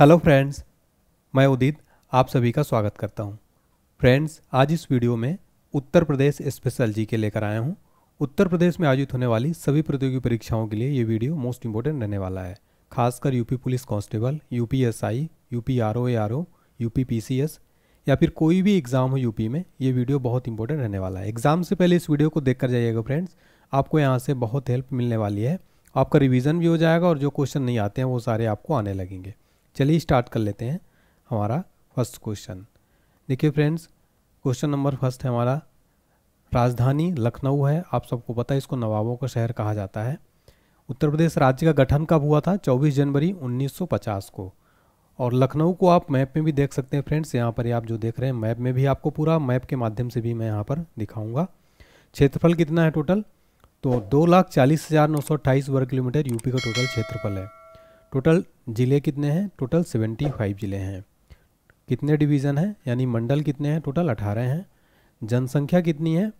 Hello friends मैं उदित आप सभी का स्वागत करता हूं। फ्रेंड्स आज इस वीडियो में उत्तर प्रदेश स्पेशल जी के लेकर आया हूं। उत्तर प्रदेश में आयोजित होने वाली सभी प्रतियोगी परीक्षाओं के लिए ये वीडियो मोस्ट इम्पोर्टेंट रहने वाला है खासकर UP police constable UPSI S I UP R O A R O UP P C S या फिर कोई भी एग्ज़ाम हो यूपी में ये वीडियो बहुत इंपॉर्टेंट रहने वाला है एग्ज़ाम से पहले इस वीडियो को देख कर जाइएगा फ्रेंड्स आपको यहाँ से बहुत हेल्प मिलने वाली है आपका रिविज़न भी हो जाएगा और जो क्वेश्चन नहीं आते हैं वो सारे आपको आने लगेंगे चलिए स्टार्ट कर लेते हैं हमारा फर्स्ट क्वेश्चन देखिए फ्रेंड्स क्वेश्चन नंबर फर्स्ट है हमारा राजधानी लखनऊ है आप सबको पता है इसको नवाबों का शहर कहा जाता है उत्तर प्रदेश राज्य का गठन कब हुआ था 24 जनवरी 1950 को और लखनऊ को आप मैप में भी देख सकते हैं फ्रेंड्स यहाँ पर आप जो देख रहे हैं मैप में भी आपको पूरा मैप के माध्यम से भी मैं यहाँ पर दिखाऊंगा क्षेत्रफल कितना है टोटल तो दो लाख चालीस हज़ार नौ सौ अट्ठाईस वर्ग किलोमीटर यूपी का टोटल क्षेत्रफल है टोटल ज़िले कितने हैं टोटल सेवेंटी फाइव ज़िले हैं कितने डिवीज़न हैं यानी मंडल कितने हैं टोटल अठारह हैं जनसंख्या कितनी है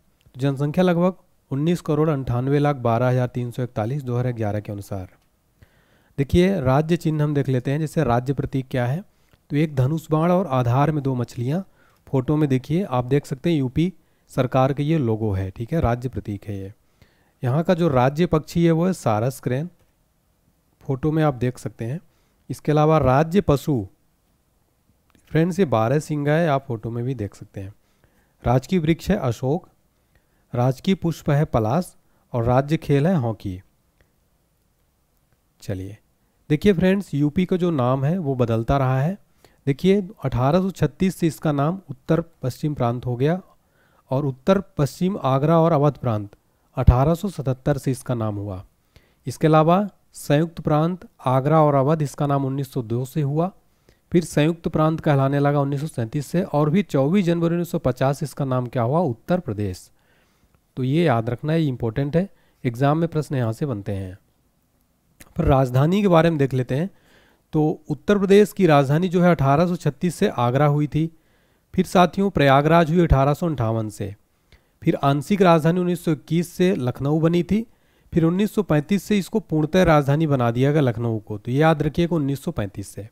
जनसंख्या लगभग उन्नीस करोड़ अंठानवे लाख बारह हज़ार तीन सौ इकतालीस दो हज़ार ग्यारह के अनुसार देखिए राज्य चिन्ह हम देख लेते हैं जैसे राज्य प्रतीक क्या है तो एक धनुष बाण और आधार में दो मछलियाँ फोटो में देखिए आप देख सकते हैं यूपी सरकार के ये लोगो है ठीक है राज्य प्रतीक है ये यहाँ का जो राज्य पक्षी है वो है सारस क्रेन फोटो में आप देख सकते हैं इसके अलावा राज्य पशु फ्रेंड्स ये बारह सिंगा है आप फोटो में भी देख सकते हैं राजकीय वृक्ष है अशोक राजकीय पुष्प है पलास और राज्य खेल है हॉकी चलिए देखिए फ्रेंड्स यूपी का जो नाम है वो बदलता रहा है देखिए 1836 से इसका नाम उत्तर पश्चिम प्रांत हो गया और उत्तर पश्चिम आगरा और अवध प्रांत 1877 से इसका नाम हुआ इसके अलावा संयुक्त प्रांत आगरा और अवध इसका नाम 1902 से हुआ फिर संयुक्त प्रांत कहलाने लगा उन्नीस से और भी 24 जनवरी 1950 इसका नाम क्या हुआ उत्तर प्रदेश तो ये याद रखना है इम्पोर्टेंट है एग्जाम में प्रश्न यहाँ से बनते हैं फिर राजधानी के बारे में देख लेते हैं तो उत्तर प्रदेश की राजधानी जो है अठारह से आगरा हुई थी फिर साथियों प्रयागराज हुई अठारह से फिर आंशिक राजधानी 1921 से लखनऊ बनी थी फिर 1935 से इसको पूर्णतः राजधानी बना दिया गया लखनऊ को तो ये याद रखिएगा 1935 से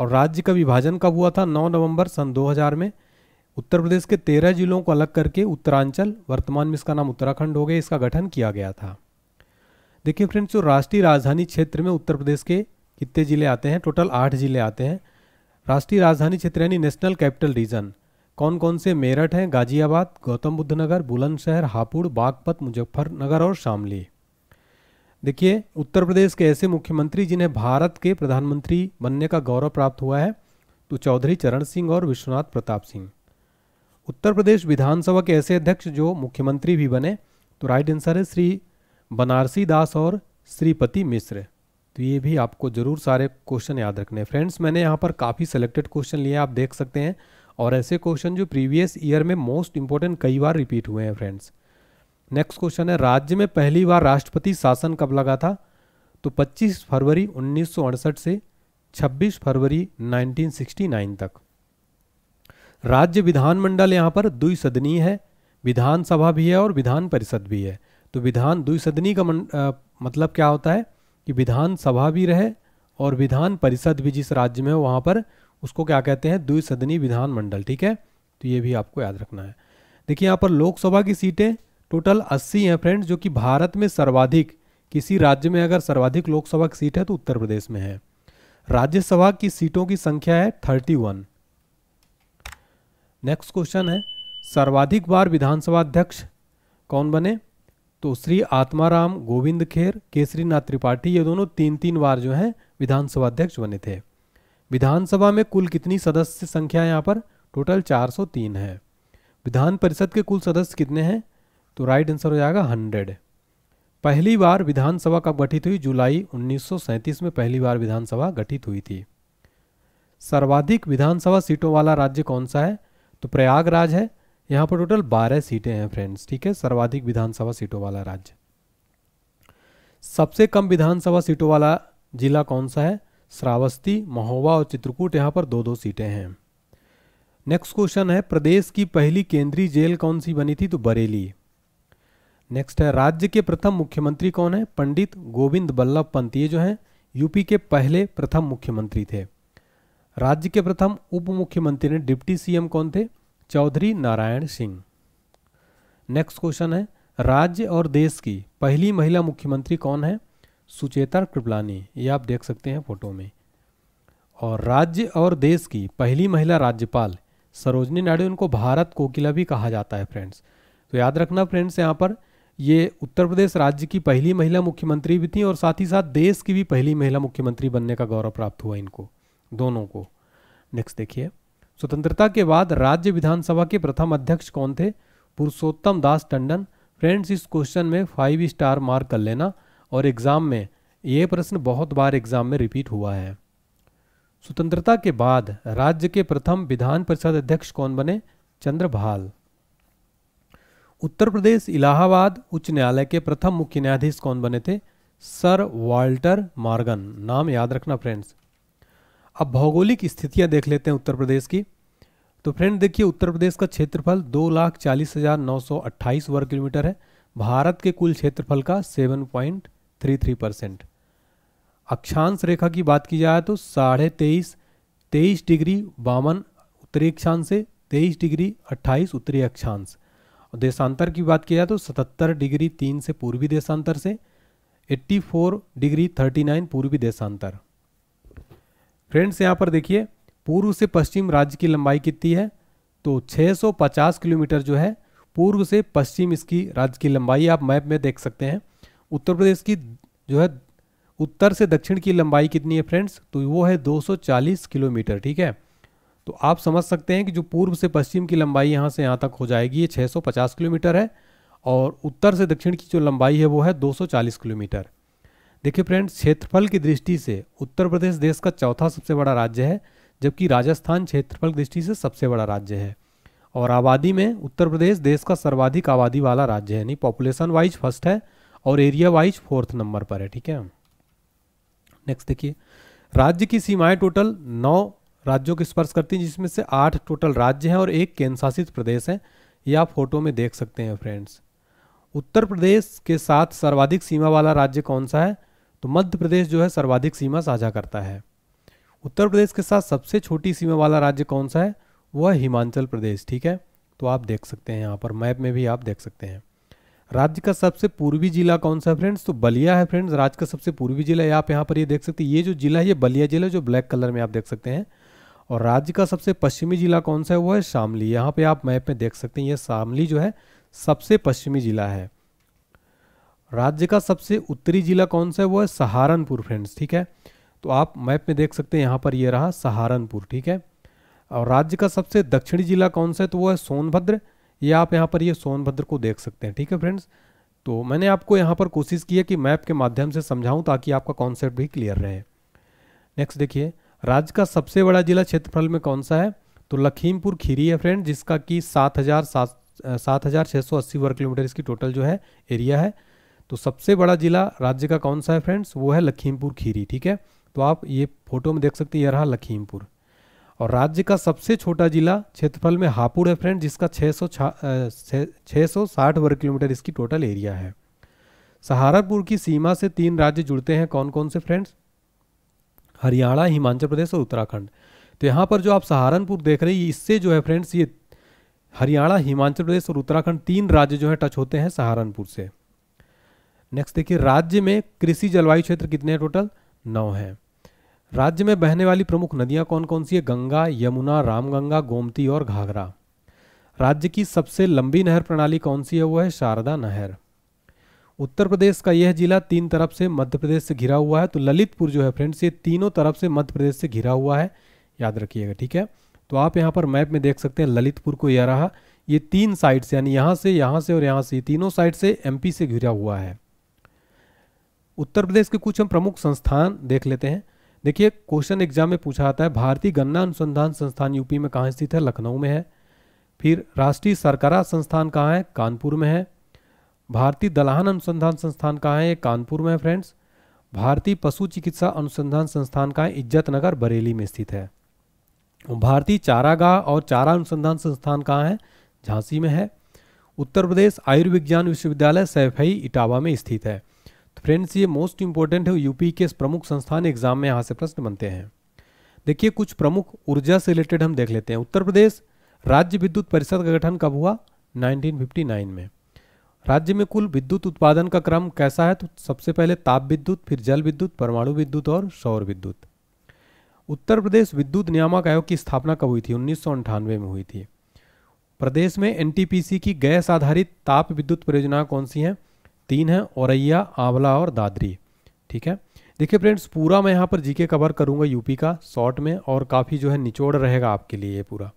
और राज्य का विभाजन कब हुआ था 9 नवंबर सन 2000 में उत्तर प्रदेश के तेरह जिलों को अलग करके उत्तरांचल वर्तमान में इसका नाम उत्तराखंड हो गया इसका गठन किया गया था देखिए फ्रेंड्स जो राष्ट्रीय राजधानी क्षेत्र में उत्तर प्रदेश के कितने जिले आते हैं टोटल आठ जिले आते हैं राष्ट्रीय राजधानी क्षेत्र यानी नेशनल कैपिटल रीजन कौन कौन से मेरठ हैं गाजियाबाद गौतम बुद्ध नगर बुलंदशहर हापुड़ बागपत मुजफ्फरनगर और शामली देखिए उत्तर प्रदेश के ऐसे मुख्यमंत्री जिन्हें भारत के प्रधानमंत्री बनने का गौरव प्राप्त हुआ है तो चौधरी चरण सिंह और विश्वनाथ प्रताप सिंह उत्तर प्रदेश विधानसभा के ऐसे अध्यक्ष जो मुख्यमंत्री भी बने तो राइट आंसर है श्री बनारसी दास और श्रीपति मिश्र तो ये भी आपको ज़रूर सारे क्वेश्चन याद रखने हैं फ्रेंड्स मैंने यहाँ पर काफ़ी सेलेक्टेड क्वेश्चन लिए आप देख सकते हैं और ऐसे क्वेश्चन जो प्रीवियस ईयर में मोस्ट इंपॉर्टेंट कई बार रिपीट हुए हैं फ्रेंड्स नेक्स्ट क्वेश्चन है राज्य में पहली बार राष्ट्रपति शासन कब लगा था तो 25 फरवरी उन्नीस से 26 फरवरी 1969 तक राज्य विधानमंडल यहाँ पर द्विसदनीय है विधानसभा भी है और विधान परिषद भी है तो विधान सदनी का मन, आ, मतलब क्या होता है कि विधानसभा भी रहे और विधान परिषद भी जिस राज्य में हो वहां पर उसको क्या कहते हैं सदनी विधानमंडल ठीक है तो ये भी आपको याद रखना है देखिए यहाँ पर लोकसभा की सीटें टोटल 80 हैं फ्रेंड जो कि भारत में सर्वाधिक किसी राज्य में अगर सर्वाधिक लोकसभा की सीट है तो उत्तर प्रदेश में है राज्यसभा की सीटों की संख्या है 31 नेक्स्ट क्वेश्चन है सर्वाधिक बार विधानसभा अध्यक्ष कौन बने तो श्री आत्माराम गोविंद खेर नाथ त्रिपाठी ये दोनों तीन तीन बार जो है विधानसभा अध्यक्ष बने थे विधानसभा में कुल कितनी सदस्य संख्या यहाँ पर टोटल 403 है विधान परिषद के कुल सदस्य कितने हैं तो राइट आंसर हो जाएगा हंड्रेड पहली बार विधानसभा कब गठित हुई जुलाई 1937 में पहली बार विधानसभा गठित हुई थी सर्वाधिक विधानसभा सीटों वाला राज्य कौन सा है तो प्रयागराज है यहाँ पर टोटल 12 सीटें हैं फ्रेंड्स ठीक है सर्वाधिक विधानसभा सीटों वाला राज्य सबसे कम विधानसभा सीटों वाला जिला कौन सा है श्रावस्ती महोबा और चित्रकूट यहाँ पर दो दो सीटें हैं नेक्स्ट क्वेश्चन है प्रदेश की पहली केंद्रीय जेल कौन सी बनी थी तो बरेली नेक्स्ट है राज्य के प्रथम मुख्यमंत्री कौन है पंडित गोविंद बल्लभ पंत ये जो है यूपी के पहले प्रथम मुख्यमंत्री थे राज्य के प्रथम उप मुख्यमंत्री ने डिप्टी सीएम कौन थे चौधरी नारायण सिंह नेक्स्ट क्वेश्चन है राज्य और देश की पहली महिला मुख्यमंत्री कौन है सुचेता कृपलानी ये आप देख सकते हैं फोटो में और राज्य और देश की पहली महिला राज्यपाल सरोजनी नायडू इनको भारत कोकिला भी कहा जाता है फ्रेंड्स तो याद रखना फ्रेंड्स यहाँ पर ये उत्तर प्रदेश राज्य की पहली महिला मुख्यमंत्री भी थी और साथ ही साथ देश की भी पहली महिला मुख्यमंत्री बनने का गौरव प्राप्त हुआ इनको दोनों को नेक्स्ट देखिए स्वतंत्रता के बाद राज्य विधानसभा के प्रथम अध्यक्ष कौन थे पुरुषोत्तम दास टंडन फ्रेंड्स इस क्वेश्चन में फाइव स्टार मार्क कर लेना और एग्ज़ाम में ये प्रश्न बहुत बार एग्जाम में रिपीट हुआ है स्वतंत्रता के बाद राज्य के प्रथम विधान परिषद अध्यक्ष कौन बने चंद्रभाल उत्तर प्रदेश इलाहाबाद उच्च न्यायालय के प्रथम मुख्य न्यायाधीश कौन बने थे सर वाल्टर मार्गन नाम याद रखना फ्रेंड्स अब भौगोलिक स्थितियां देख लेते हैं उत्तर प्रदेश की तो फ्रेंड देखिए उत्तर प्रदेश का क्षेत्रफल दो लाख चालीस हजार नौ सौ अट्ठाईस वर्ग किलोमीटर है भारत के कुल क्षेत्रफल का seven point three three percent अक्षांश रेखा की बात की जाए तो साढ़े तेईस तेईस डिग्री बावन उत्तरी अक्षांश से तेईस डिग्री अट्ठाईस उत्तरी अक्षांश देशांतर की बात किया तो सतहत्तर डिग्री तीन से पूर्वी देशांतर से 84 डिग्री 39 पूर्वी देशांतर फ्रेंड्स यहाँ पर देखिए पूर्व से पश्चिम राज्य की लंबाई कितनी है तो 650 किलोमीटर जो है पूर्व से पश्चिम इसकी राज्य की लंबाई आप मैप में देख सकते हैं उत्तर प्रदेश की जो है उत्तर से दक्षिण की लंबाई कितनी है फ्रेंड्स तो वो है 240 किलोमीटर ठीक है तो आप समझ सकते हैं कि जो पूर्व से पश्चिम की लंबाई यहाँ से यहाँ तक हो जाएगी ये 650 किलोमीटर है और उत्तर से दक्षिण की जो लंबाई है वो है 240 किलोमीटर देखिए फ्रेंड्स क्षेत्रफल की दृष्टि से उत्तर प्रदेश देश का चौथा सबसे बड़ा राज्य है जबकि राजस्थान क्षेत्रफल की दृष्टि से सबसे बड़ा राज्य है और आबादी में उत्तर प्रदेश देश का सर्वाधिक आबादी वाला राज्य है यानी पॉपुलेशन वाइज फर्स्ट है और एरिया वाइज फोर्थ नंबर पर है ठीक है नेक्स्ट देखिए राज्य की सीमाएं टोटल नौ राज्यों को स्पर्श करती हैं जिसमें से आठ टोटल राज्य हैं और एक केंद्रशासित प्रदेश है ये आप फोटो में देख सकते हैं फ्रेंड्स उत्तर प्रदेश के साथ सर्वाधिक सीमा वाला राज्य कौन सा है तो मध्य प्रदेश जो है सर्वाधिक सीमा साझा करता है उत्तर प्रदेश के साथ सबसे छोटी सीमा वाला राज्य कौन सा है वह हिमाचल प्रदेश ठीक है तो आप देख सकते हैं यहाँ पर मैप में भी आप देख सकते हैं राज्य का सबसे पूर्वी जिला कौन सा है फ्रेंड्स तो बलिया है फ्रेंड्स राज्य का सबसे पूर्वी जिला आप यहाँ पर ये देख सकते हैं ये जो जिला है ये बलिया जिला जो ब्लैक कलर में आप देख सकते हैं और राज्य का सबसे पश्चिमी जिला कौन सा है वो है शामली यहाँ पे आप मैप में देख सकते हैं ये शामली जो है सबसे पश्चिमी जिला है राज्य का सबसे उत्तरी जिला कौन सा है वो है सहारनपुर फ्रेंड्स ठीक है तो आप मैप में देख सकते हैं यहाँ पर ये रहा सहारनपुर ठीक है और राज्य का सबसे दक्षिणी जिला कौन सा है तो वो है सोनभद्र ये आप यहाँ पर ये सोनभद्र को देख सकते हैं ठीक है फ्रेंड्स तो मैंने आपको यहाँ पर कोशिश की है कि मैप के माध्यम से समझाऊँ ताकि आपका कॉन्सेप्ट भी क्लियर रहे नेक्स्ट देखिए राज्य का सबसे बड़ा जिला क्षेत्रफल में कौन सा है तो लखीमपुर खीरी है फ्रेंड जिसका कि सात हजार सात सात हजार छह सौ अस्सी वर्ग किलोमीटर इसकी टोटल जो है एरिया है तो सबसे बड़ा जिला राज्य का कौन सा है फ्रेंड्स वो है लखीमपुर खीरी ठीक है तो आप ये फोटो में देख सकते हैं यह रहा लखीमपुर और राज्य का सबसे छोटा जिला क्षेत्रफल में हापुड़ है फ्रेंड जिसका छः सौ छः साठ वर्ग किलोमीटर इसकी टोटल एरिया है सहारनपुर की सीमा से तीन राज्य जुड़ते हैं कौन कौन से फ्रेंड्स हरियाणा हिमाचल प्रदेश और उत्तराखंड तो यहाँ पर जो आप सहारनपुर देख रहे हैं इससे जो है फ्रेंड्स ये हरियाणा हिमाचल प्रदेश और उत्तराखंड तीन राज्य जो है टच होते हैं सहारनपुर से नेक्स्ट देखिए राज्य में कृषि जलवायु क्षेत्र कितने हैं टोटल नौ हैं राज्य में बहने वाली प्रमुख नदियां कौन कौन सी है गंगा यमुना रामगंगा गोमती और घाघरा राज्य की सबसे लंबी नहर प्रणाली कौन सी है वो है शारदा नहर उत्तर प्रदेश का यह जिला तीन तरफ से मध्य प्रदेश से घिरा हुआ है तो ललितपुर जो है फ्रेंड्स ये तीनों तरफ से मध्य प्रदेश से घिरा हुआ है याद रखिएगा ठीक है तो आप यहाँ पर मैप में देख सकते हैं ललितपुर को यह रहा ये तीन साइड से यानी यहाँ से यहाँ से और यहाँ से तीनों साइड से एमपी से घिरा हुआ है उत्तर प्रदेश के कुछ हम प्रमुख संस्थान देख लेते हैं देखिए क्वेश्चन एग्जाम में पूछा जाता है भारतीय गन्ना अनुसंधान संस्थान यूपी में कहाँ स्थित है लखनऊ में है फिर राष्ट्रीय सरकारा संस्थान कहाँ है कानपुर में है भारतीय दलहन अनुसंधान संस्थान कहाँ है ये कानपुर में है फ्रेंड्स भारतीय पशु चिकित्सा अनुसंधान संस्थान कहाँ इज्जत नगर बरेली में स्थित है भारतीय चारागाह और चारा अनुसंधान संस्थान कहाँ है झांसी में है उत्तर प्रदेश आयुर्विज्ञान विश्वविद्यालय सैफई इटावा में स्थित है तो फ्रेंड्स ये मोस्ट इंपॉर्टेंट है यूपी के प्रमुख संस्थान एग्जाम में यहाँ से प्रश्न बनते हैं देखिए कुछ प्रमुख ऊर्जा से रिलेटेड हम देख लेते हैं उत्तर प्रदेश राज्य विद्युत परिषद का गठन कब हुआ 1959 में राज्य में कुल विद्युत उत्पादन का क्रम कैसा है तो सबसे पहले ताप विद्युत फिर जल विद्युत परमाणु विद्युत और सौर विद्युत उत्तर प्रदेश विद्युत नियामक आयोग की स्थापना कब हुई थी उन्नीस में हुई थी प्रदेश में एनटीपीसी की गैस आधारित ताप विद्युत परियोजना कौन सी हैं तीन हैं औरैया आंवला और दादरी ठीक है देखिए फ्रेंड्स पूरा मैं यहाँ पर जीके कवर करूँगा यूपी का शॉर्ट में और काफ़ी जो है निचोड़ रहेगा आपके लिए ये पूरा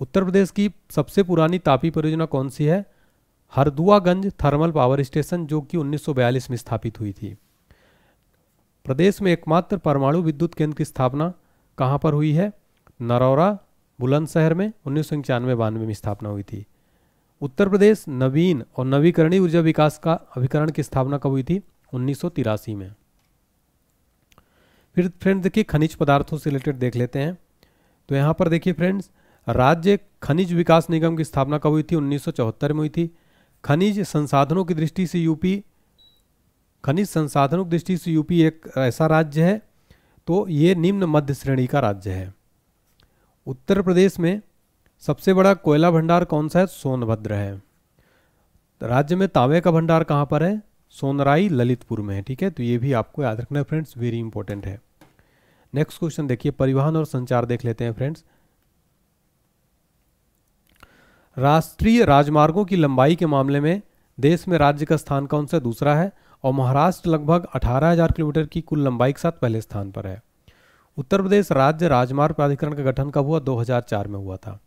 उत्तर प्रदेश की सबसे पुरानी तापी परियोजना कौन सी है हरदुआगंज थर्मल पावर स्टेशन जो कि 1942 में स्थापित हुई थी प्रदेश में एकमात्र परमाणु विद्युत केंद्र की स्थापना कहां पर हुई है नरौरा बुलंदशहर में उन्नीस सौ बानवे में स्थापना हुई थी उत्तर प्रदेश नवीन और नवीकरणीय ऊर्जा विकास का अभिकरण की स्थापना कब हुई थी उन्नीस में फिर फ्रेंड्स देखिए खनिज पदार्थों से रिलेटेड देख लेते हैं तो यहाँ पर देखिए फ्रेंड्स राज्य खनिज विकास निगम की स्थापना कब हुई थी 1974 में हुई थी खनिज संसाधनों की दृष्टि से यूपी खनिज संसाधनों की दृष्टि से यूपी एक ऐसा राज्य है तो ये निम्न मध्य श्रेणी का राज्य है उत्तर प्रदेश में सबसे बड़ा कोयला भंडार कौन सा है सोनभद्र है राज्य में तांबे का भंडार कहाँ पर है सोनराई ललितपुर में है ठीक है तो ये भी आपको याद रखना है फ्रेंड्स वेरी इंपॉर्टेंट है नेक्स्ट क्वेश्चन देखिए परिवहन और संचार देख लेते हैं फ्रेंड्स राष्ट्रीय राजमार्गों की लंबाई के मामले में देश में राज्य का स्थान कौन सा दूसरा है और महाराष्ट्र लगभग 18,000 किलोमीटर की कुल लंबाई के साथ पहले स्थान पर है उत्तर प्रदेश राज्य राजमार्ग प्राधिकरण का गठन कब हुआ 2004 में हुआ था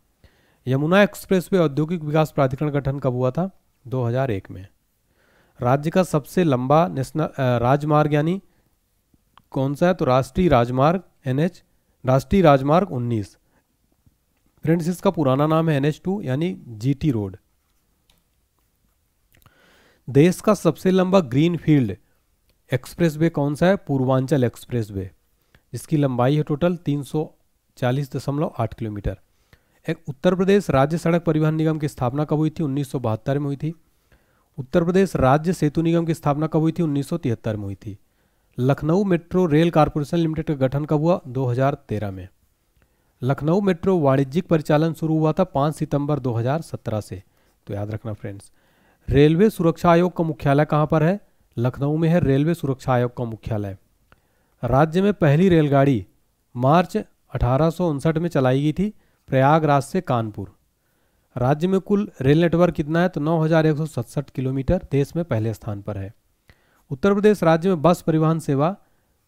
यमुना एक्सप्रेसवे औद्योगिक विकास प्राधिकरण गठन कब हुआ था 2001 में राज्य का सबसे लंबा नेशनल राजमार्ग यानी कौन सा है तो राष्ट्रीय राजमार्ग एन राष्ट्रीय राजमार्ग उन्नीस फ्रेंड्स इसका पुराना नाम है एनएच टू यानी जीटी रोड देश का सबसे लंबा ग्रीन फील्ड एक्सप्रेस वे कौन सा है पूर्वांचल एक्सप्रेस वे जिसकी लंबाई है टोटल 340.8 किलोमीटर एक उत्तर प्रदेश राज्य सड़क परिवहन निगम की स्थापना कब हुई थी उन्नीस में हुई थी उत्तर प्रदेश राज्य सेतु निगम की स्थापना कब हुई थी उन्नीस में हुई थी Lucknow metro rail corporation limited का गठन कब हुआ 2013 में लखनऊ मेट्रो वाणिज्यिक परिचालन शुरू हुआ था 5 सितंबर 2017 से तो याद रखना फ्रेंड्स रेलवे सुरक्षा आयोग का मुख्यालय कहाँ पर है लखनऊ में है रेलवे सुरक्षा आयोग का मुख्यालय राज्य में पहली रेलगाड़ी मार्च अठारह में चलाई गई थी प्रयागराज से कानपुर राज्य में कुल रेल नेटवर्क कितना है तो नौ किलोमीटर देश में पहले स्थान पर है उत्तर प्रदेश राज्य में बस परिवहन सेवा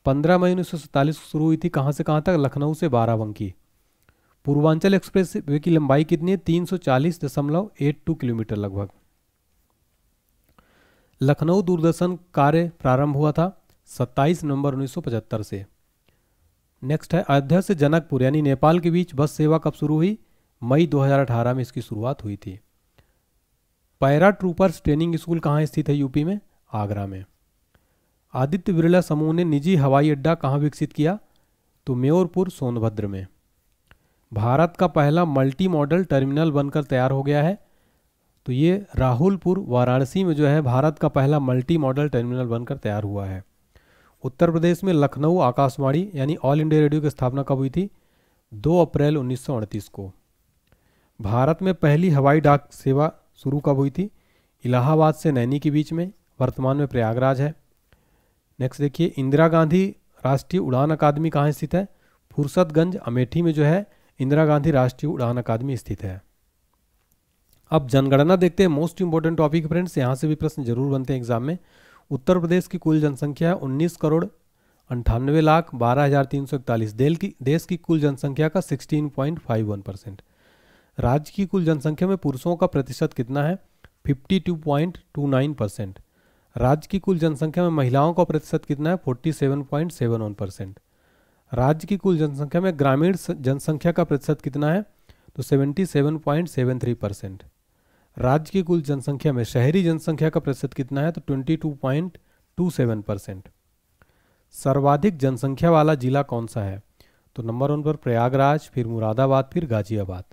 15 मई उन्नीस को शुरू हुई थी कहाँ से कहाँ तक लखनऊ से बाराबंकी पूर्वांचल एक्सप्रेस वे की लंबाई कितनी है तीन सौ चालीस दशमलव एट टू किलोमीटर लगभग लखनऊ दूरदर्शन कार्य प्रारंभ हुआ था 27 नवंबर 1975 से नेक्स्ट है अयोध्या से जनकपुर यानी नेपाल के बीच बस सेवा कब शुरू हुई मई 2018 में इसकी शुरुआत हुई थी पैरा ट्रूपर्स ट्रेनिंग स्कूल कहाँ स्थित है यूपी में आगरा में आदित्य बिरला समूह ने निजी हवाई अड्डा कहाँ विकसित किया तो मेयरपुर सोनभद्र में भारत का पहला मल्टी मॉडल टर्मिनल बनकर तैयार हो गया है तो ये राहुलपुर वाराणसी में जो है भारत का पहला मल्टी मॉडल टर्मिनल बनकर तैयार हुआ है उत्तर प्रदेश में लखनऊ आकाशवाणी यानी ऑल इंडिया रेडियो की स्थापना कब हुई थी 2 अप्रैल उन्नीस को भारत में पहली हवाई डाक सेवा शुरू कब हुई थी इलाहाबाद से नैनी के बीच में वर्तमान में प्रयागराज है नेक्स्ट देखिए इंदिरा गांधी राष्ट्रीय उड़ान अकादमी कहाँ स्थित है फुर्सतगंज अमेठी में जो है इंदिरा गांधी राष्ट्रीय उड़ान अकादमी स्थित है अब जनगणना देखते हैं मोस्ट इंपॉर्टेंट टॉपिक फ्रेंड्स यहाँ से भी प्रश्न जरूर बनते हैं एग्जाम में उत्तर प्रदेश की कुल जनसंख्या है उन्नीस करोड़ अंठानवे लाख बारह हजार तीन सौ इकतालीस की देश की कुल जनसंख्या का sixteen point five one percent राज्य की कुल जनसंख्या में पुरुषों का प्रतिशत कितना है fifty two point two nine percent राज्य की कुल जनसंख्या में महिलाओं का प्रतिशत कितना है forty seven point seven one percent राज्य की कुल जनसंख्या में ग्रामीण जनसंख्या का प्रतिशत कितना है तो 77.73 परसेंट राज्य की कुल जनसंख्या में शहरी जनसंख्या का प्रतिशत कितना है तो 22.27 परसेंट सर्वाधिक जनसंख्या वाला जिला कौन सा है तो नंबर वन पर प्रयागराज फिर मुरादाबाद फिर गाजियाबाद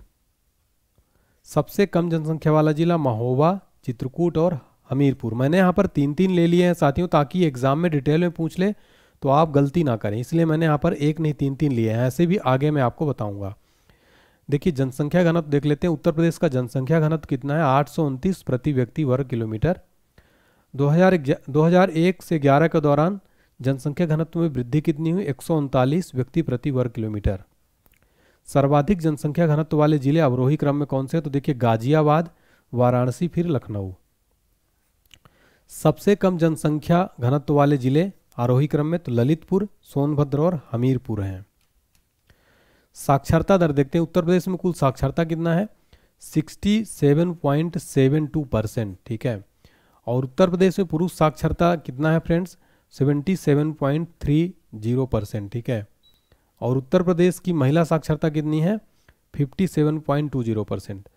सबसे कम जनसंख्या वाला जिला महोबा चित्रकूट और हमीरपुर मैंने यहाँ पर तीन तीन ले लिए हैं साथियों ताकि एग्जाम में डिटेल में पूछ ले तो आप गलती ना करें इसलिए मैंने यहाँ पर एक नहीं तीन तीन लिए हैं ऐसे भी आगे मैं आपको बताऊंगा देखिए जनसंख्या घनत्व देख लेते हैं उत्तर प्रदेश का जनसंख्या घनत्व कितना है आठ प्रति व्यक्ति वर्ग किलोमीटर 2000 2001 से 11 के दौरान जनसंख्या घनत्व में वृद्धि कितनी हुई एक व्यक्ति प्रति वर्ग किलोमीटर सर्वाधिक जनसंख्या घनत्व वाले जिले अवरोही क्रम में कौन से हैं तो देखिए गाजियाबाद वाराणसी फिर लखनऊ सबसे कम जनसंख्या घनत्व वाले जिले आरोही क्रम में तो ललितपुर सोनभद्र और हमीरपुर हैं साक्षरता दर देखते हैं उत्तर प्रदेश में कुल साक्षरता कितना है 67.72 परसेंट ठीक है और उत्तर प्रदेश में पुरुष साक्षरता कितना है फ्रेंड्स 77.30 परसेंट ठीक है और उत्तर प्रदेश की महिला साक्षरता कितनी है 57.20 परसेंट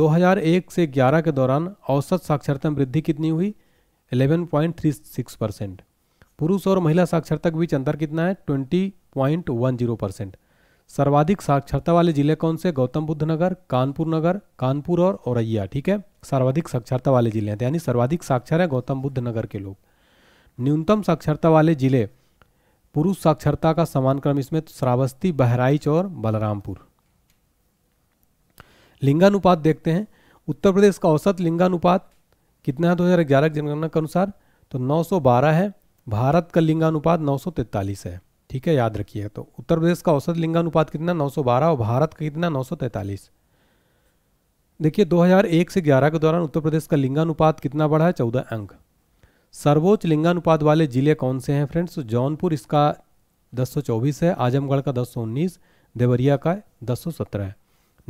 2001 से 11 के दौरान औसत साक्षरता में वृद्धि कितनी हुई 11.36 परसेंट पुरुष और महिला साक्षरता के बीच अंतर कितना है twenty point one zero percent सर्वाधिक साक्षरता वाले जिले कौन से गौतम बुद्ध नगर कानपुर नगर कानपुर और औरैया ठीक है सर्वाधिक साक्षरता वाले जिले हैं तो यानी सर्वाधिक साक्षर है गौतम बुद्ध नगर के लोग न्यूनतम साक्षरता वाले जिले पुरुष साक्षरता का समान क्रम इसमें तो श्रावस्ती बहराइच और बलरामपुर लिंगानुपात देखते हैं उत्तर प्रदेश का औसत लिंगानुपात कितना है दो हज़ार ग्यारह जनगणना के अनुसार तो 912 है भारत का लिंगानुपात नौ है ठीक है याद रखिए तो उत्तर प्रदेश का औसत लिंगानुपात कितना 912 और भारत का कितना 943 देखिए 2001 से 11 के दौरान उत्तर प्रदेश का लिंगानुपात कितना बढ़ा है 14 अंक सर्वोच्च लिंगानुपात वाले जिले कौन से हैं फ्रेंड्स जौनपुर इसका 224 है आजमगढ़ का 219 देवरिया का दस है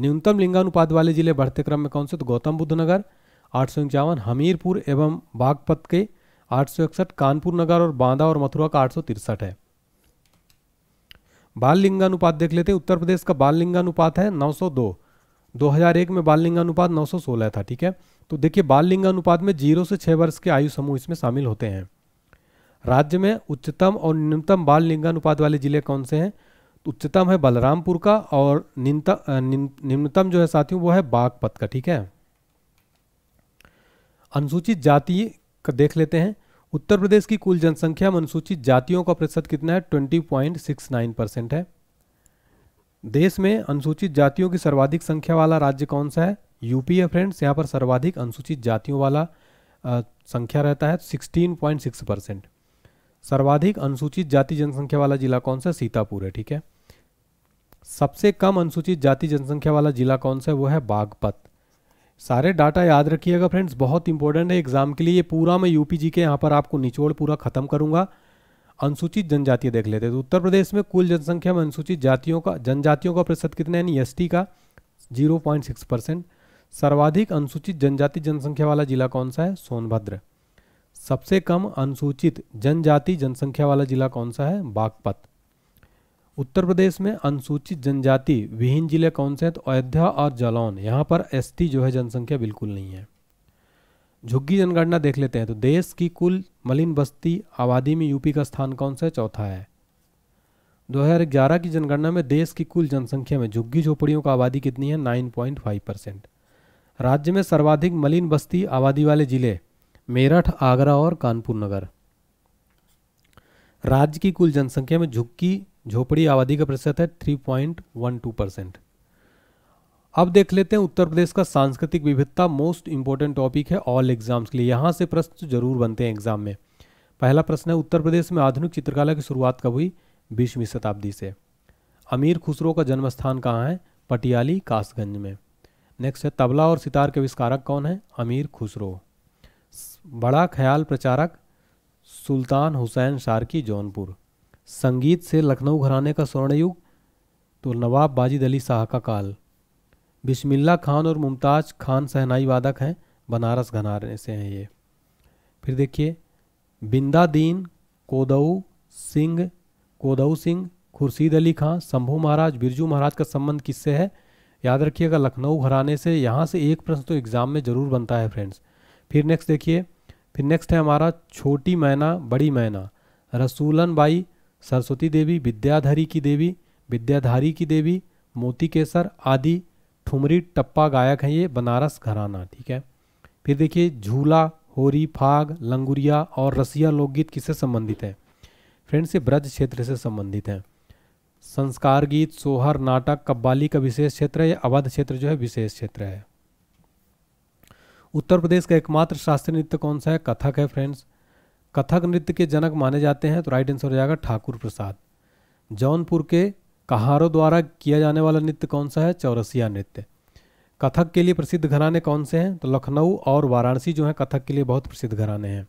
न्यूनतम लिंगानुपात वाले जिले बढ़ते क्रम में कौन से तो गौतम बुद्ध नगर आठ हमीरपुर एवं बागपत के 861 कानपुर नगर और बांदा और मथुरा का आठ है बाल लिंगानुपात देख लेते उत्तर प्रदेश का बाल लिंगानुपात है 902 2001 में बाल लिंगानुपात 916 था ठीक है तो देखिए बाल लिंगानुपात में जीरो से छः वर्ष के आयु समूह इसमें शामिल होते हैं राज्य में उच्चतम और न्यूनतम बाल लिंगानुपात वाले जिले कौन से हैं तो उच्चतम है बलरामपुर का और निम्नतम जो है साथियों वो है बागपत का ठीक है अनुसूचित जाति का देख लेते हैं उत्तर प्रदेश की कुल जनसंख्या अनुसूचित जातियों का प्रतिशत कितना है 20.69 परसेंट है देश में अनुसूचित जातियों की सर्वाधिक संख्या वाला राज्य कौन सा है यूपी है फ्रेंड्स यहाँ पर सर्वाधिक अनुसूचित जातियों वाला आ, संख्या रहता है 16.6 परसेंट सर्वाधिक अनुसूचित जाति जनसंख्या वाला जिला कौन सा सीतापुर है ठीक है सबसे कम अनुसूचित जाति जनसंख्या वाला जिला कौन सा है वो है बागपत सारे डाटा याद रखिएगा फ्रेंड्स बहुत इंपॉर्टेंट है एग्जाम के लिए ये पूरा मैं यूपीजी के यहाँ पर आपको निचोड़ पूरा खत्म करूंगा अनुसूचित जनजातीय देख लेते हैं तो उत्तर प्रदेश में कुल जनसंख्या में अनुसूचित जातियों का जनजातियों का प्रतिशत कितना यानी एस का सिक्स परसेंट सर्वाधिक अनुसूचित जनजाति जनसंख्या वाला जिला कौन सा है सोनभद्र सबसे कम अनुसूचित जनजाति जनसंख्या वाला जिला कौन सा है बागपत उत्तर प्रदेश में अनुसूचित जनजाति विहीन जिले कौन से हैं तो अयोध्या और जालौन यहाँ पर एसटी जो है जनसंख्या बिल्कुल नहीं है झुग्गी जनगणना देख लेते हैं तो देश की कुल मलिन बस्ती आबादी में यूपी का स्थान कौन सा है चौथा है 2011 की जनगणना में देश की कुल जनसंख्या में झुग्गी झोपड़ियों का आबादी कितनी है फाइव परसेंट राज्य में सर्वाधिक मलिन बस्ती आबादी वाले जिले मेरठ आगरा और कानपुर नगर राज्य की कुल जनसंख्या में झुग्गी झोपड़ी आबादी का प्रतिशत है 3.12 परसेंट अब देख लेते हैं उत्तर प्रदेश का सांस्कृतिक विविधता मोस्ट इंपॉर्टेंट टॉपिक है ऑल एग्जाम्स के लिए यहाँ से प्रश्न तो जरूर बनते हैं एग्जाम में पहला प्रश्न है उत्तर प्रदेश में आधुनिक चित्रकला की शुरुआत कब हुई बीसवीं शताब्दी से अमीर खुसरो का जन्म स्थान कहाँ है पटियाली कासगंज में नेक्स्ट है तबला और सितार के आविष्कारक कौन है अमीर खुसरो बड़ा ख्याल प्रचारक सुल्तान हुसैन शारकी जौनपुर संगीत से लखनऊ घराने का स्वर्णयुग तो नवाब बाजिद अली शाह का काल बिस्मिल्ला खान और मुमताज़ खान सहनाई वादक हैं बनारस घनारे से हैं ये फिर देखिए बिंदा दीन कोदऊ सिंह कोदऊ सिंह खुर्शीद अली खां शंभू महाराज बिरजू महाराज का संबंध किससे है याद रखिएगा लखनऊ घराने से यहाँ से एक प्रश्न तो एग्ज़ाम में ज़रूर बनता है फ्रेंड्स फिर नेक्स्ट देखिए फिर नेक्स्ट है हमारा छोटी मैना बड़ी मैना रसूलन बाई सरस्वती देवी विद्याधरी की देवी विद्याधारी की देवी मोती केसर आदि ठुमरी टप्पा गायक हैं ये बनारस घराना ठीक है फिर देखिए झूला होरी फाग लंगुरिया और रसिया लोकगीत किससे संबंधित है फ्रेंड्स ये ब्रज क्षेत्र से संबंधित हैं संस्कार गीत सोहर नाटक कब्बाली का विशेष क्षेत्र है या अवध क्षेत्र जो है विशेष क्षेत्र है उत्तर प्रदेश का एकमात्र शास्त्रीय नृत्य कौन सा है कथक है फ्रेंड्स कथक नृत्य के जनक माने जाते हैं तो राइट आंसर हो जाएगा ठाकुर प्रसाद जौनपुर के कहारों द्वारा किया जाने वाला नृत्य कौन सा है चौरसिया नृत्य कथक के लिए प्रसिद्ध घराने कौन से हैं तो लखनऊ और वाराणसी जो है कथक के लिए बहुत प्रसिद्ध घराने हैं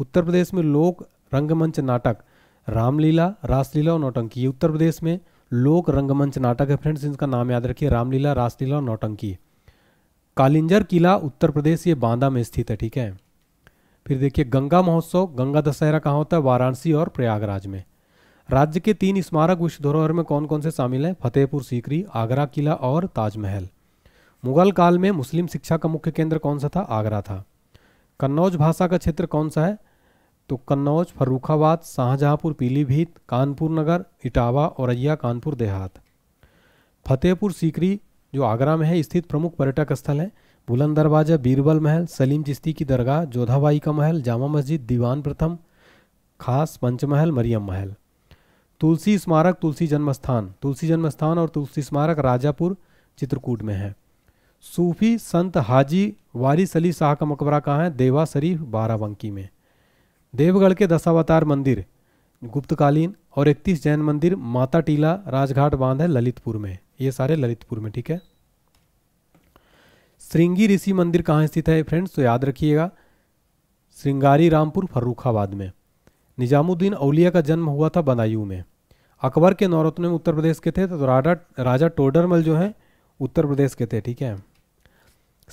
उत्तर प्रदेश में लोक रंगमंच नाटक रामलीला रासलीला और नौटंकी उत्तर प्रदेश में लोक रंगमंच नाटक है फ्रेंड्स इनका नाम याद रखिए रामलीला रासलीला और नौटंकी कालिंजर किला उत्तर प्रदेश ये बांदा में स्थित है ठीक है फिर देखिए गंगा महोत्सव गंगा दशहरा कहाँ होता है वाराणसी और प्रयागराज में राज्य के तीन स्मारक विश्व धरोहर में कौन कौन से शामिल हैं फतेहपुर सीकरी आगरा किला और ताजमहल मुगल काल में मुस्लिम शिक्षा का मुख्य केंद्र कौन सा था आगरा था कन्नौज भाषा का क्षेत्र कौन सा है तो कन्नौज फर्रुखाबाद शाहजहाँपुर पीलीभीत कानपुर नगर इटावा औरैया कानपुर देहात फतेहपुर सीकरी जो आगरा में है स्थित प्रमुख पर्यटक स्थल है बुलंद दरवाज़ा बीरबल महल सलीम चिश्ती की दरगाह जोधाबाई का महल जामा मस्जिद दीवान प्रथम खास पंचमहल मरियम महल तुलसी स्मारक तुलसी जन्मस्थान तुलसी जन्मस्थान और तुलसी स्मारक राजापुर चित्रकूट में है सूफी संत हाजी वारिस अली शाह का मकबरा कहाँ है देवा शरीफ बाराबंकी में देवगढ़ के दशावतार मंदिर गुप्तकालीन और इकतीस जैन मंदिर माता टीला राजघाट बांध है ललितपुर में ये सारे ललितपुर में ठीक है श्रृंगी ऋषि मंदिर कहाँ स्थित है फ्रेंड्स तो याद रखिएगा श्रृंगारी रामपुर फर्रुखाबाद में निजामुद्दीन अलिया का जन्म हुआ था बदायूं में अकबर के नौरत्न में उत्तर प्रदेश के थे तो राजा राजा टोडरमल जो है उत्तर प्रदेश के थे ठीक है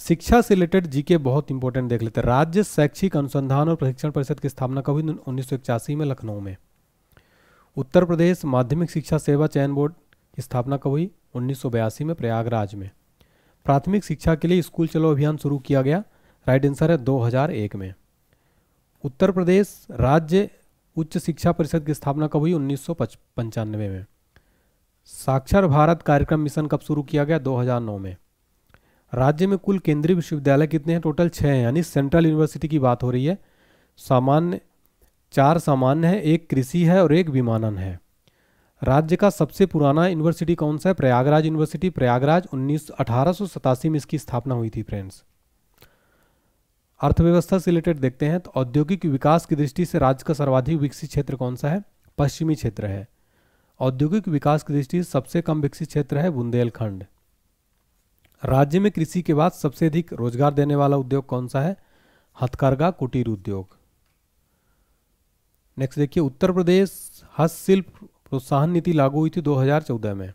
शिक्षा से रिलेटेड जीके बहुत इंपॉर्टेंट देख लेते हैं राज्य शैक्षिक अनुसंधान और प्रशिक्षण परिषद की स्थापना कब हुई उन्नीस में लखनऊ में उत्तर प्रदेश माध्यमिक शिक्षा सेवा चयन बोर्ड की स्थापना कब हुई उन्नीस में प्रयागराज में प्राथमिक शिक्षा के लिए स्कूल चलो अभियान शुरू किया गया राइट आंसर है 2001 में उत्तर प्रदेश राज्य उच्च शिक्षा परिषद की स्थापना कब हुई उन्नीस में साक्षर भारत कार्यक्रम मिशन कब शुरू किया गया 2009 में राज्य में कुल केंद्रीय विश्वविद्यालय कितने हैं टोटल छः हैं यानी सेंट्रल यूनिवर्सिटी की बात हो रही है सामान्य चार सामान्य है एक कृषि है और एक विमानन है राज्य का सबसे पुराना यूनिवर्सिटी कौन सा है प्रयागराज यूनिवर्सिटी प्रयागराज उन्नीस अठारह में इसकी स्थापना हुई थी फ्रेंड्स अर्थव्यवस्था से रिलेटेड देखते हैं तो औद्योगिक विकास की दृष्टि से राज्य का सर्वाधिक विकसित क्षेत्र कौन सा है पश्चिमी क्षेत्र है औद्योगिक विकास की दृष्टि से सबसे कम विकसित क्षेत्र है बुंदेलखंड राज्य में कृषि के बाद सबसे अधिक रोजगार देने वाला उद्योग कौन सा है हथकरघा कुटीर उद्योग नेक्स्ट देखिए उत्तर प्रदेश हस्तशिल्प प्रोत्साहन नीति लागू हुई थी 2014 में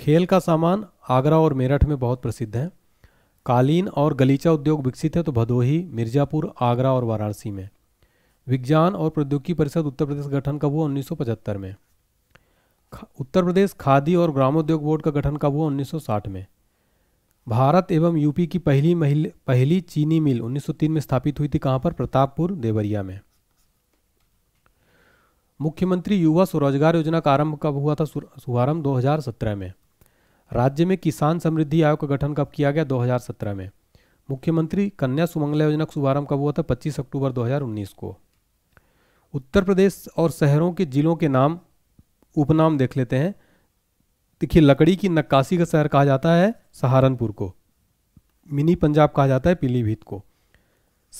खेल का सामान आगरा और मेरठ में बहुत प्रसिद्ध है कालीन और गलीचा उद्योग विकसित है तो भदोही मिर्जापुर आगरा और वाराणसी में विज्ञान और प्रौद्योगिकी परिषद उत्तर प्रदेश गठन कब हुआ उन्नीस में उत्तर प्रदेश खादी और ग्रामोद्योग बोर्ड का गठन कब हुआ उन्नीस में भारत एवं यूपी की पहली महिल पहली चीनी मिल 1903 में स्थापित हुई थी कहाँ पर प्रतापपुर देवरिया में मुख्यमंत्री युवा स्वरोजगार योजना का आरंभ कब हुआ था शुभारंभ 2017 में राज्य में किसान समृद्धि आयोग का गठन कब किया गया 2017 में मुख्यमंत्री कन्या सुमंगला योजना का शुभारंभ कब हुआ था 25 अक्टूबर 2019 को उत्तर प्रदेश और शहरों के जिलों के नाम उपनाम देख लेते हैं देखिए लकड़ी की नक्काशी का शहर कहा जाता है सहारनपुर को मिनी पंजाब कहा जाता है पीलीभीत को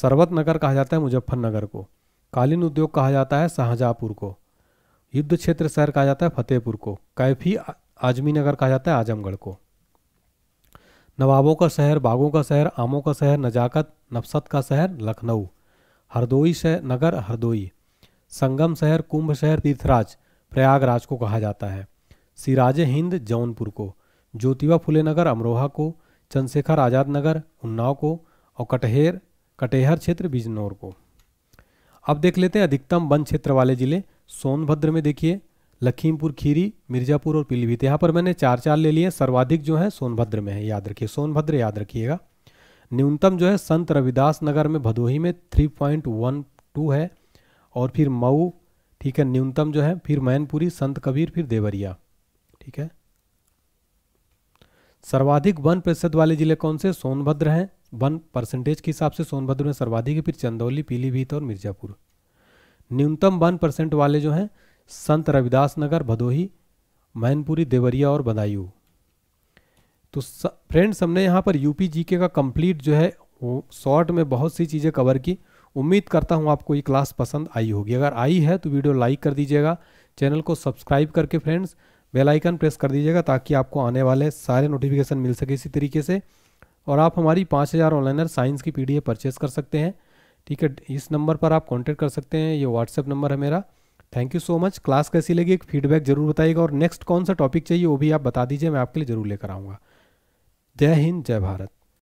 सरबत नगर कहा जाता है मुजफ्फरनगर को कालीन उद्योग कहा जाता है शाहजहाँपुर को युद्ध क्षेत्र शहर कहा जाता है फतेहपुर को कैफी आजमी नगर कहा जाता है आजमगढ़ को नवाबों का शहर बागों का शहर आमों का शहर नजाकत नफसत का शहर लखनऊ हरदोई शहर नगर हरदोई संगम शहर कुंभ शहर तीर्थराज प्रयागराज को कहा जाता है सिराज हिंद जौनपुर को ज्योतिबा फुले नगर अमरोहा को चंद्रशेखर आज़ाद नगर उन्नाव को और कटहेर कटेहर क्षेत्र बिजनौर को अब देख लेते हैं अधिकतम वन क्षेत्र वाले जिले सोनभद्र में देखिए लखीमपुर खीरी मिर्जापुर और पीलीभीत यहाँ पर मैंने चार चार ले लिए सर्वाधिक जो है सोनभद्र में है याद रखिए सोनभद्र याद रखिएगा न्यूनतम जो है संत रविदास नगर में भदोही में थ्री पॉइंट वन टू है और फिर मऊ ठीक है न्यूनतम जो है फिर मैनपुरी संत कबीर फिर देवरिया ठीक है सर्वाधिक वन प्रतिशत वाले जिले कौन से सोनभद्र हैं वन परसेंटेज के हिसाब से सोनभद्र में सर्वाधिक है फिर चंदौली पीलीभीत और मिर्जापुर न्यूनतम वन परसेंट वाले जो हैं संत रविदास नगर भदोही मैनपुरी देवरिया और बदायूं तो फ्रेंड्स हमने यहाँ पर यूपी जीके का कंप्लीट जो है शॉर्ट में बहुत सी चीज़ें कवर की उम्मीद करता हूँ आपको ये क्लास पसंद आई होगी अगर आई है तो वीडियो लाइक कर दीजिएगा चैनल को सब्सक्राइब करके फ्रेंड्स बेल आइकन प्रेस कर दीजिएगा ताकि आपको आने वाले सारे नोटिफिकेशन मिल सके इसी तरीके से और आप हमारी पाँच हज़ार ऑनलाइनर साइंस की पी डी परचेज़ कर सकते हैं ठीक है इस नंबर पर आप कॉन्टैक्ट कर सकते हैं ये व्हाट्सएप नंबर है मेरा thank you so much class कैसी लगी एक फीडबैक जरूर बताइएगा और नेक्स्ट कौन सा टॉपिक चाहिए वो भी आप बता दीजिए मैं आपके लिए ज़रूर लेकर आऊँगा जय हिंद जय भारत